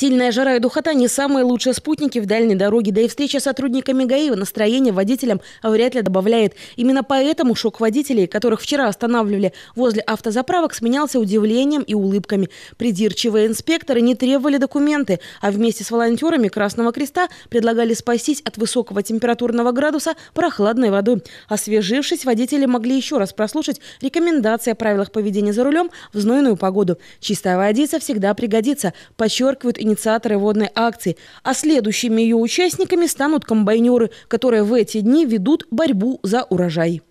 Сильная жара и духота не самые лучшие спутники в дальней дороге, да и встреча с сотрудниками ГАИ настроение водителям вряд ли добавляет. Именно поэтому шок водителей, которых вчера останавливали возле автозаправок, сменялся удивлением и улыбками. Придирчивые инспекторы не требовали документы, а вместе с волонтерами Красного Креста предлагали спастись от высокого температурного градуса прохладной водой. Освежившись, водители могли еще раз прослушать рекомендации о правилах поведения за рулем в знойную погоду. Чистая водица всегда пригодится, подчеркивают инициаторы водной акции, а следующими ее участниками станут комбайнеры, которые в эти дни ведут борьбу за урожай.